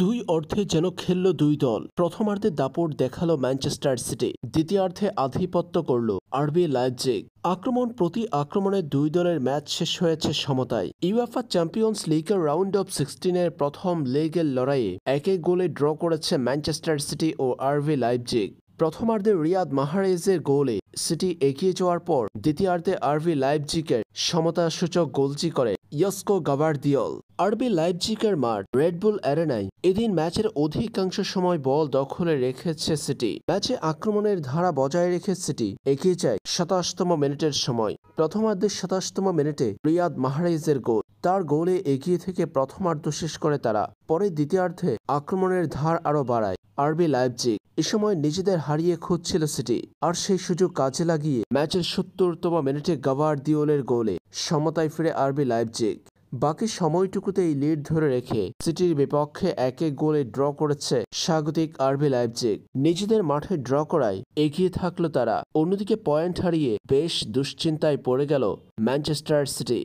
দুই অর্ধে যেন খেলল দুই দল প্রথমার্ধে দাপট দেখালো ম্যানচেস্টার সিটি দ্বিতীয়ার্ধে আধিপত্য করল আরবি লাইপজিগ আক্রমণ প্রতি আক্রমণে দুই দলের ম্যাচ শেষ হয়েছে সমতায় ইউএফা চ্যাম্পিয়ন্স লিগের রাউন্ড অফ সিক্সটিনের প্রথম লেগের লড়াইয়ে একে গোলে ড্র করেছে ম্যানচেস্টার সিটি ও আরভি লাইপজিগ প্রথমার্ধে রিয়াদ মাহারেজের গোলে সিটি এগিয়ে যাওয়ার পর দ্বিতীয়ার্ধে আরবি লাইভজিকের সমতাসূচক গোলজি করে ইয়স্কো গাভার্দিয়ল আরবি লাইভজিকের মাঠ রেডবুল অ্যারেনায় এদিন ম্যাচের অধিকাংশ সময় বল দখলে রেখেছে সিটি ম্যাচে আক্রমণের ধারা বজায় রেখে সিটি এগিয়ে যায় সাতাশতম মিনিটের সময় প্রথমার্ধের সাতাশতম মিনিটে রিয়াদ মাহারেজের গোল তার গোলে এগিয়ে থেকে প্রথমার্ধ শেষ করে তারা পরে দ্বিতীয়ার্ধে আক্রমণের ধার আরও বাড়ায় আরবি লাইভজিক এ সময় নিজেদের হারিয়ে খুঁজছিল সিটি আর সেই সুযোগ কাজে লাগিয়ে ম্যাচের সত্তরতম মিনিটে গাভার দিওলের গোলে সমতায় ফিরে আরবি লাইভজিক বাকি সময়টুকুতেই লিড ধরে রেখে সিটির বিপক্ষে এক এক গোলে ড্র করেছে স্বাগতিক আরবি লাইভজিক নিজেদের মাঠে ড্র করায় এগিয়ে থাকলো তারা অন্যদিকে পয়েন্ট হারিয়ে বেশ দুশ্চিন্তায় পড়ে গেল ম্যানচেস্টার সিটি